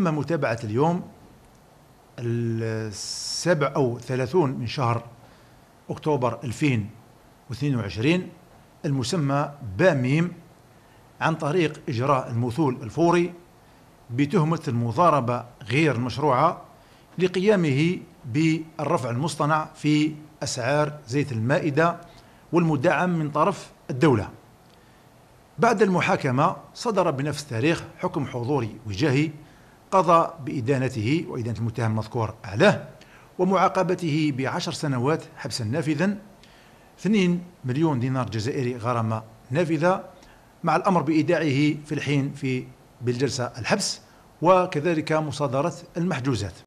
أما متابعة اليوم السبع أو ثلاثون من شهر أكتوبر 2022 المسمى باميم عن طريق إجراء المثول الفوري بتهمة المضاربة غير المشروعة لقيامه بالرفع المصطنع في أسعار زيت المائدة والمدعم من طرف الدولة بعد المحاكمة صدر بنفس التاريخ حكم حضوري وجاهي قضى بإدانته وإدانة المتهم المذكور أعلاه ومعاقبته بعشر سنوات حبسا نافذا 2 مليون دينار جزائري غرامة نافذة مع الأمر بإيداعه في الحين في بالجلسة الحبس وكذلك مصادرة المحجوزات